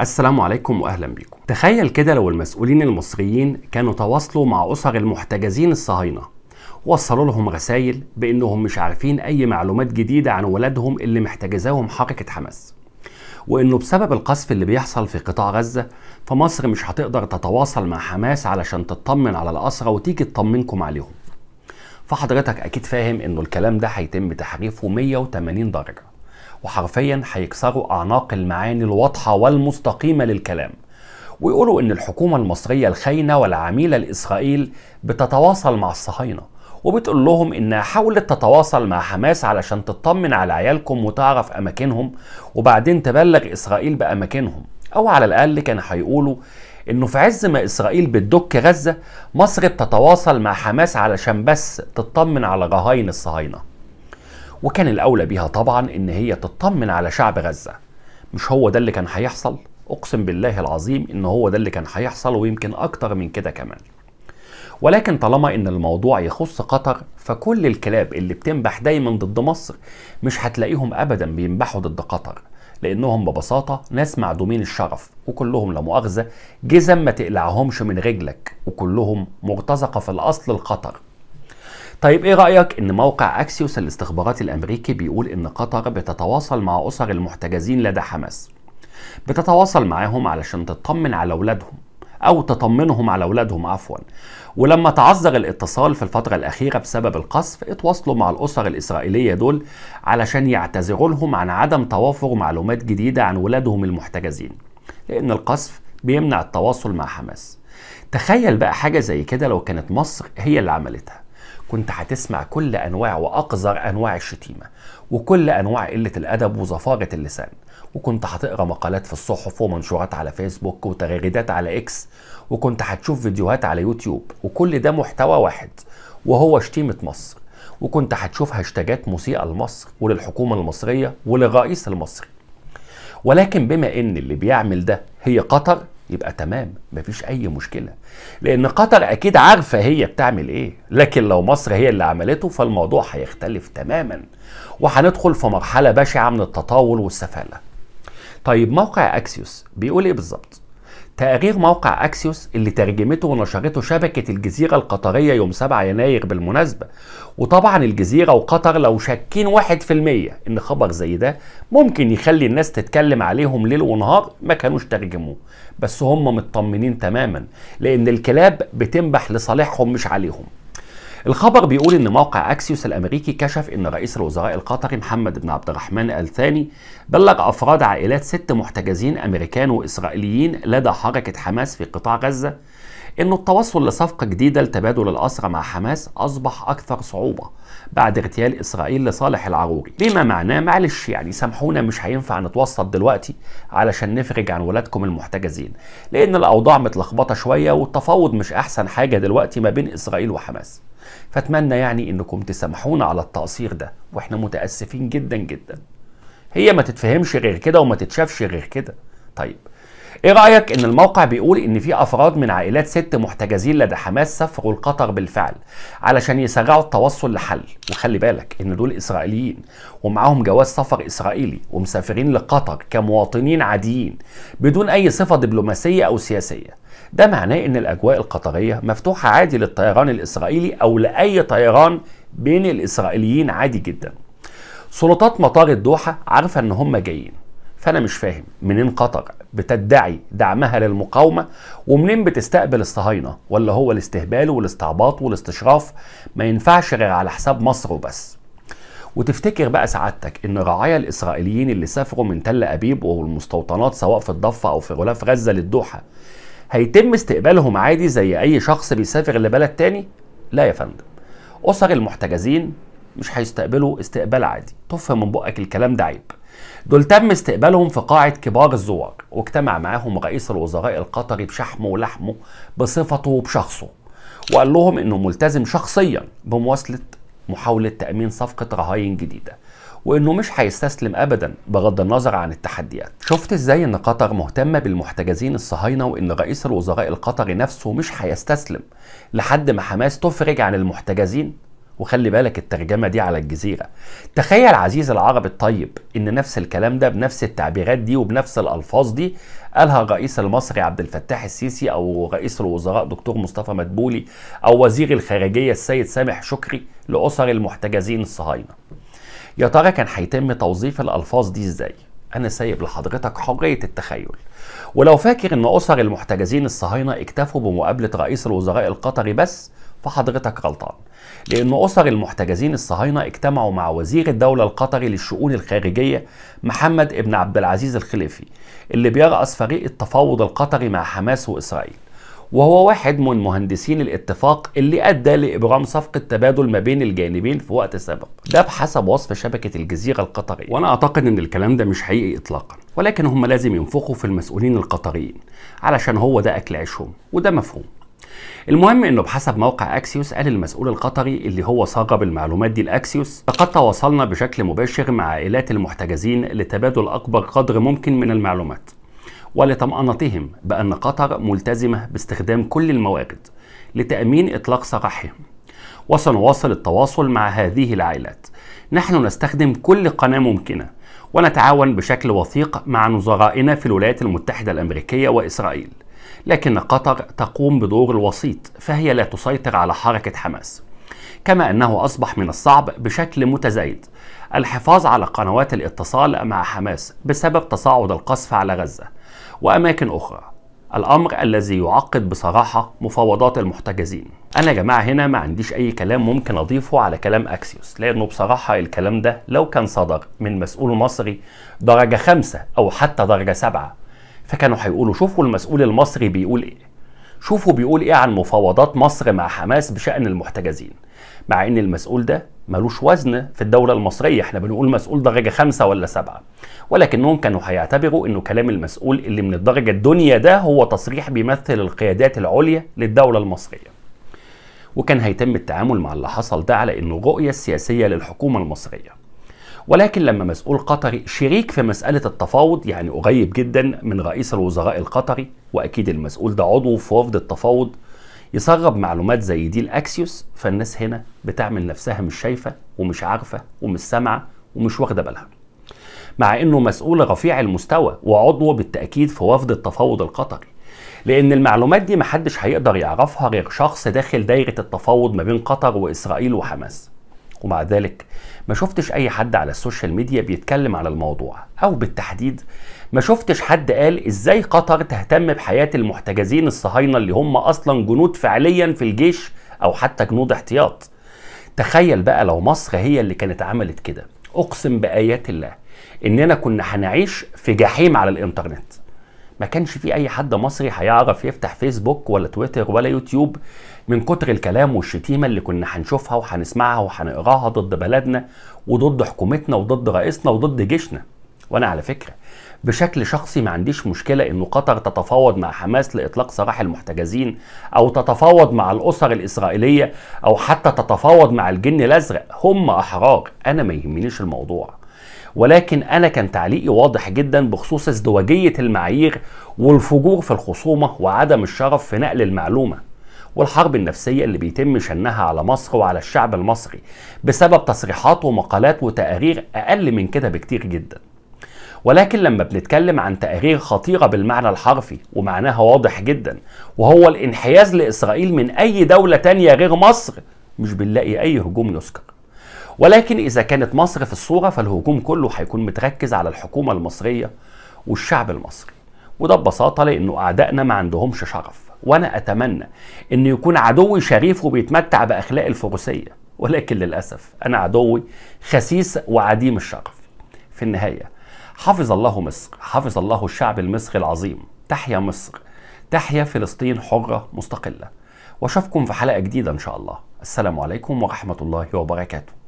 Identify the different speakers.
Speaker 1: السلام عليكم واهلا بيكم. تخيل كده لو المسؤولين المصريين كانوا تواصلوا مع اسر المحتجزين الصهاينه وصلوا لهم رسائل بانهم مش عارفين اي معلومات جديده عن ولادهم اللي محتجزاهم حركه حماس. وانه بسبب القصف اللي بيحصل في قطاع غزه فمصر مش هتقدر تتواصل مع حماس علشان تطمن على الاسرى وتيجي تطمنكم عليهم. فحضرتك اكيد فاهم انه الكلام ده هيتم تحريفه 180 درجه. وحرفيا هيكسروا أعناق المعاني الواضحة والمستقيمة للكلام ويقولوا إن الحكومة المصرية الخاينة والعميلة لإسرائيل بتتواصل مع الصهاينة وبتقول لهم انها حاولت تتواصل مع حماس علشان تطمن على عيالكم وتعرف اماكنهم وبعدين تبلغ اسرائيل باماكنهم او على الاقل كانوا هيقولوا انه في عز ما اسرائيل بتدك غزه مصر بتتواصل مع حماس علشان بس تطمن على رهاين الصهاينه وكان الأولى بيها طبعا إن هي تطمن على شعب غزة مش هو ده اللي كان هيحصل أقسم بالله العظيم إن هو ده اللي كان هيحصل ويمكن أكتر من كده كمان ولكن طالما ان الموضوع يخص قطر فكل الكلاب اللي بتنبح دايما ضد مصر مش هتلاقيهم ابدا بينبحوا ضد قطر لانهم ببساطه ناس معدومين الشرف وكلهم لا مؤاخذه جزم ما تقلعهمش من رجلك وكلهم مرتزقه في الاصل القطر طيب ايه رايك ان موقع اكسيوس الاستخباراتي الامريكي بيقول ان قطر بتتواصل مع اسر المحتجزين لدى حماس بتتواصل معاهم علشان تطمن على اولادهم او تطمنهم على اولادهم عفوا ولما تعذر الاتصال في الفتره الاخيره بسبب القصف اتواصلوا مع الاسر الاسرائيليه دول علشان يعتذروا لهم عن عدم توافر معلومات جديده عن ولادهم المحتجزين لان القصف بيمنع التواصل مع حماس تخيل بقى حاجه زي كده لو كانت مصر هي اللي عملتها كنت هتسمع كل انواع واقذر انواع الشتيمه وكل انواع قله الادب وزفاره اللسان وكنت هتقرا مقالات في الصحف ومنشورات على فيسبوك وتغريدات على اكس وكنت هتشوف فيديوهات على يوتيوب وكل ده محتوى واحد وهو شتيمه مصر وكنت هتشوف هاشتاجات مسيئه لمصر وللحكومه المصريه وللرئيس المصري ولكن بما ان اللي بيعمل ده هي قطر يبقى تمام مفيش اي مشكله لان قطر اكيد عارفه هي بتعمل ايه لكن لو مصر هي اللي عملته فالموضوع هيختلف تماما وهندخل في مرحله بشعه من التطاول والسفاله طيب موقع اكسيوس بيقول ايه بالظبط تقرير موقع أكسيوس اللي ترجمته ونشرته شبكة الجزيرة القطرية يوم 7 يناير بالمناسبة وطبعا الجزيرة وقطر لو شاكين واحد في المية إن خبر زي ده ممكن يخلي الناس تتكلم عليهم ليل ونهار ما كانوش ترجموه بس هم مطمنين تماما لأن الكلاب بتنبح لصالحهم مش عليهم الخبر بيقول ان موقع اكسيوس الامريكي كشف ان رئيس الوزراء القطري محمد بن عبد الرحمن ال ثاني بلغ افراد عائلات ست محتجزين امريكان واسرائيليين لدى حركه حماس في قطاع غزه إنه التوصل لصفقة جديدة لتبادل الأسرى مع حماس أصبح أكثر صعوبة بعد اغتيال إسرائيل لصالح العروري بما معناه معلش يعني سامحونا مش هينفع نتوسط دلوقتي علشان نفرج عن ولادكم المحتجزين لأن الأوضاع متلخبطة شوية والتفاوض مش أحسن حاجة دلوقتي ما بين إسرائيل وحماس فأتمنى يعني إنكم تسامحونا على التقصير ده وإحنا متأسفين جدا جدا هي ما تتفهمش غير كده وما تتشافش غير كده طيب ايه رايك ان الموقع بيقول ان في افراد من عائلات ست محتجزين لدى حماس سافروا لقطر بالفعل علشان يسرعوا التوصل لحل وخلي بالك ان دول اسرائيليين ومعاهم جواز سفر اسرائيلي ومسافرين لقطر كمواطنين عاديين بدون اي صفه دبلوماسيه او سياسيه ده معناه ان الاجواء القطريه مفتوحه عادي للطيران الاسرائيلي او لاي طيران بين الاسرائيليين عادي جدا سلطات مطار الدوحه عارفه ان هم جايين فانا مش فاهم منين قطر بتدعي دعمها للمقاومه ومنين بتستقبل الصهاينه ولا هو الاستهبال والاستعباط والاستشراف ما ينفعش غير على حساب مصر وبس وتفتكر بقى سعادتك ان رعايا الاسرائيليين اللي سافروا من تل ابيب والمستوطنات سواء في الضفه او في غلاف غزه للدوحه هيتم استقبالهم عادي زي اي شخص بيسافر لبلد تاني لا يا فندم اسر المحتجزين مش هيستقبلوا استقبال عادي طف من بقك الكلام ده عيب دول تم استقبالهم في قاعة كبار الزوار واجتمع معاهم رئيس الوزراء القطري بشحمه ولحمه بصفته وبشخصه وقال لهم انه ملتزم شخصيا بمواصلة محاولة تأمين صفقة رهاين جديدة وانه مش هيستسلم ابدا بغض النظر عن التحديات شفت ازاي ان قطر مهتمه بالمحتجزين الصهاينه وان رئيس الوزراء القطري نفسه مش هيستسلم لحد ما حماس تفرج عن المحتجزين وخلي بالك الترجمه دي على الجزيره تخيل عزيز العرب الطيب ان نفس الكلام ده بنفس التعبيرات دي وبنفس الالفاظ دي قالها الرئيس المصري عبد الفتاح السيسي او رئيس الوزراء دكتور مصطفى مدبولي او وزير الخارجيه السيد سامح شكري لاسر المحتجزين الصهاينه يا ترى كان هيتم توظيف الالفاظ دي ازاي انا سايب لحضرتك حريه التخيل ولو فاكر ان اسر المحتجزين الصهاينه اكتفوا بمقابله رئيس الوزراء القطري بس فحضرتك غلطان لأن أسر المحتجزين الصهاينة اجتمعوا مع وزير الدولة القطري للشؤون الخارجية محمد ابن عبد العزيز الخليفي اللي بيرأس فريق التفاوض القطري مع حماس وإسرائيل وهو واحد من مهندسين الاتفاق اللي أدى لإبرام صفقة تبادل ما بين الجانبين في وقت سابق ده بحسب وصف شبكة الجزيرة القطرية وأنا أعتقد إن الكلام ده مش حقيقي إطلاقا ولكن هم لازم ينفخوا في المسؤولين القطريين علشان هو ده أكل عيشهم وده مفهوم المهم انه بحسب موقع اكسيوس قال المسؤول القطري اللي هو صاغ بالمعلومات دي لاكسيوس لقد تواصلنا بشكل مباشر مع عائلات المحتجزين لتبادل اكبر قدر ممكن من المعلومات ولطمأنتهم بأن قطر ملتزمة باستخدام كل الموارد لتأمين إطلاق سراحهم وسنواصل التواصل مع هذه العائلات نحن نستخدم كل قناة ممكنة ونتعاون بشكل وثيق مع نظرائنا في الولايات المتحدة الأمريكية وإسرائيل لكن قطر تقوم بدور الوسيط فهي لا تسيطر على حركة حماس كما أنه أصبح من الصعب بشكل متزايد الحفاظ على قنوات الاتصال مع حماس بسبب تصاعد القصف على غزة وأماكن أخرى الأمر الذي يعقد بصراحة مفاوضات المحتجزين أنا يا جماعة هنا ما عنديش أي كلام ممكن أضيفه على كلام أكسيوس لأنه بصراحة الكلام ده لو كان صدر من مسؤول مصري درجة خمسة أو حتى درجة سبعة فكانوا هيقولوا شوفوا المسؤول المصري بيقول ايه شوفوا بيقول ايه عن مفاوضات مصر مع حماس بشأن المحتجزين مع ان المسؤول ده ملوش وزن في الدولة المصرية احنا بنقول مسؤول درجة خمسة ولا سبعة ولكنهم كانوا هيعتبروا انه كلام المسؤول اللي من الدرجة الدنيا ده هو تصريح بيمثل القيادات العليا للدولة المصرية وكان هيتم التعامل مع اللي حصل ده على انه رؤية سياسية للحكومة المصرية ولكن لما مسؤول قطري شريك في مسألة التفاوض يعني قريب جدا من رئيس الوزراء القطري وأكيد المسؤول ده عضو في وفد التفاوض يسرب معلومات زي دي لأكسيوس فالناس هنا بتعمل نفسها مش شايفة ومش عارفة ومش سامعة ومش واخدة بالها مع انه مسؤول رفيع المستوى وعضو بالتاكيد في وفد التفاوض القطري لان المعلومات دي محدش هيقدر يعرفها غير شخص داخل دايره التفاوض ما بين قطر واسرائيل وحماس ومع ذلك ما شفتش اي حد على السوشيال ميديا بيتكلم على الموضوع او بالتحديد ما شفتش حد قال ازاي قطر تهتم بحياة المحتجزين الصهاينة اللي هم اصلا جنود فعليا في الجيش او حتى جنود احتياط تخيل بقى لو مصر هي اللي كانت عملت كده اقسم بايات الله اننا كنا هنعيش في جحيم على الانترنت ما كانش في اي حد مصري هيعرف يفتح فيسبوك ولا تويتر ولا يوتيوب من كتر الكلام والشتيمه اللي كنا هنشوفها وهنسمعها وهنقراها ضد بلدنا وضد حكومتنا وضد رئيسنا وضد جيشنا وانا على فكره بشكل شخصي ما عنديش مشكله انه قطر تتفاوض مع حماس لاطلاق سراح المحتجزين او تتفاوض مع الاسر الاسرائيليه او حتى تتفاوض مع الجن الازرق هم احرار انا ما يهمنيش الموضوع ولكن انا كان تعليقي واضح جدا بخصوص ازدواجيه المعايير والفجور في الخصومه وعدم الشرف في نقل المعلومه والحرب النفسيه اللي بيتم شنها على مصر وعلى الشعب المصري بسبب تصريحات ومقالات وتقارير اقل من كده بكتير جدا ولكن لما بنتكلم عن تقارير خطيره بالمعنى الحرفي ومعناها واضح جدا وهو الانحياز لاسرائيل من اي دوله تانية غير مصر مش بنلاقي اي هجوم يذكر ولكن إذا كانت مصر في الصورة فالهجوم كله هيكون متركز على الحكومة المصرية والشعب المصري وده ببساطة لأنه أعدائنا ما عندهمش شرف وأنا أتمنى أن يكون عدوي شريف وبيتمتع بأخلاق الفروسية ولكن للأسف أنا عدوي خسيس وعديم الشرف في النهاية حفظ الله مصر حفظ الله الشعب المصري العظيم تحيا مصر تحيا فلسطين حرة مستقلة واشوفكم في حلقة جديدة إن شاء الله السلام عليكم ورحمة الله وبركاته